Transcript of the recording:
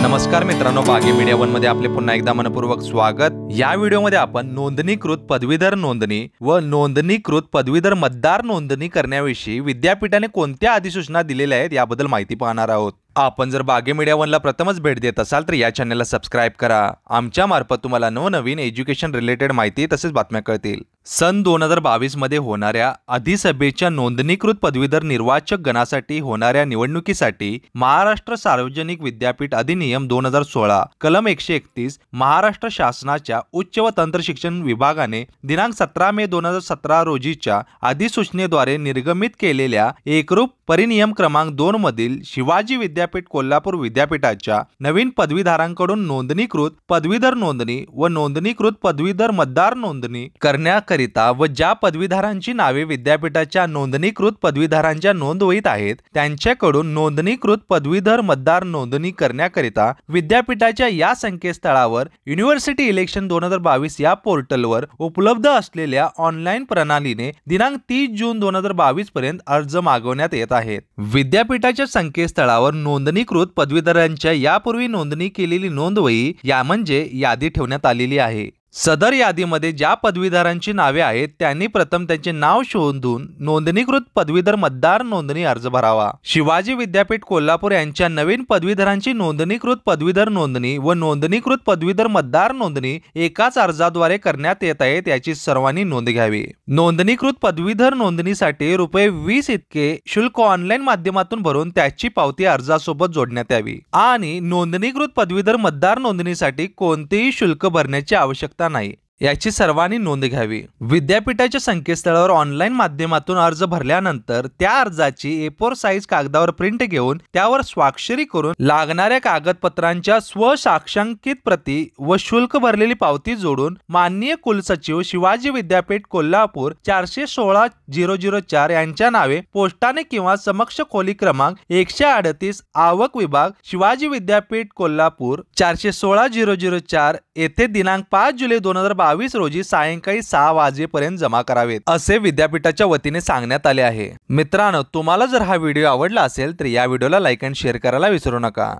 नमस्कार मित्रांनो बागे मीडिया वन मध्ये आपले पुन्हा एकदा मनपूर्वक स्वागत या व्हिडिओमध्ये आपण नोंदणीकृत पदवीधर नोंदणी व नोंदणीकृत पदवीधर मतदार नोंदणी करण्याविषयी विद्यापीठाने कोणत्या अधिसूचना दिलेल्या आहेत याबद्दल माहिती पाहणार आहोत आपण जर बागे मीडिया वनला प्रथमच भेट देत असाल तर या चॅनलला सबस्क्राईब करा आमच्या मार्फत तुम्हाला नवनवीन एज्युकेशन रिलेटेड माहिती तसेच बातम्या कळतील सन दोन हजार बावीसमध्ये होणाऱ्या अधिसभेच्या नोंदणीकृत पदवीधर निर्वाचक गणासाठी होणाऱ्या निवडणुकीसाठी महाराष्ट्र सार्वजनिक विद्यापीठ अधिनियम दोन हजार सोळा कलम एकशे एकतीस महाराष्ट्र शासनाच्या उच्च व तंत्र शिक्षण विभागाने दिनांक सतरा मे दोन हजार सतरा रोजीच्या अधिसूचनेद्वारे निर्गमित केलेल्या एकरूप परिनियम क्रमांक दोन मधील शिवाजी विद्यापीठ विद्यापीठ कोल्हापूर विद्यापीठाच्या नवीन पदवीधारांकडून नोंदणीकृत पदवीधर नोंदणी व नोंदणीकृत पदवीधर मतदार नोंदणी करण्याकरिता व ज्या पदवीधारांची नावे विद्यापीठाच्या नोंदणीकृत पदवीधारांच्या नोंदवहीत आहेत त्यांच्याकडून नोंदणीकृत पदवीधर मतदार नोंदणी करण्याकरिता विद्यापीठाच्या या संकेतस्थळावर युनिव्हर्सिटी इलेक्शन दोन हजार बावीस या पोर्टलवर उपलब्ध असलेल्या ऑनलाईन प्रणालीने दिनांक तीस जून दोन हजार बावीस पर्यंत अर्ज मागवण्यात येत आहेत विद्यापीठाच्या संकेतस्थळावर नोंदणीकृत पदवीधरांच्या यापूर्वी नोंदणी केलेली नोंदवही या म्हणजे यादी ठेवण्यात आलेली आहे सदर यादीमध्ये ज्या पदवीधरांची नावे आहेत त्यांनी प्रथम त्यांचे नाव शोधून नोंदणीकृत पदवीधर मतदार नोंदणी अर्ज भरावा शिवाजी विद्यापीठ कोल्हापूर यांच्या नवीन पदवीधरांची नोंदणीकृत पदवीधर नोंदणी व नोंदणीकृत पदवीधर मतदार नोंदणी एकाच अर्जाद्वारे करण्यात येत आहे याची सर्वांनी नोंद घ्यावी नोंदणीकृत पदवीधर नोंदणीसाठी रुपये वीस इतके शुल्क ऑनलाईन माध्यमातून भरून त्याची पावती अर्जासोबत जोडण्यात यावी आणि नोंदणीकृत पदवीधर मतदार नोंदणीसाठी कोणतेही शुल्क भरण्याची आवश्यकता Night. ahí. याची सर्वांनी नोंद घ्यावी विद्यापीठाच्या संकेतस्थळावर ऑनलाईन माध्यमातून अर्ज भरल्यानंतर त्या अर्जाची एपोर साईज कागदावर प्रिंट घेऊन त्यावर स्वाक्षरी करून लागणाऱ्या कागदपत्रांच्या स्वसाक्षांकित प्रती व शुल्क भरलेली पावती जोडून माननीय कुलसचिव शिवाजी विद्यापीठ कोल्हापूर चारशे सोळा झिरो झिरो चार यांच्या नावे पोस्टाने किंवा समक्ष खोली क्रमांक एकशे अडतीस आवक विभाग शिवाजी विद्यापीठ कोल्हापूर चारशे सोळा झिरो झिरो चार येथे दिनांक पाच जुलै दोन हजार बावीस रोजी सायंकाळी सहा वाजेपर्यंत जमा करावेत असे विद्यापीठाच्या वतीने सांगण्यात आले आहे मित्रांनो तुम्हाला जर हा व्हिडिओ आवडला असेल तर या व्हिडिओला लाईक अँड शेअर करायला विसरू नका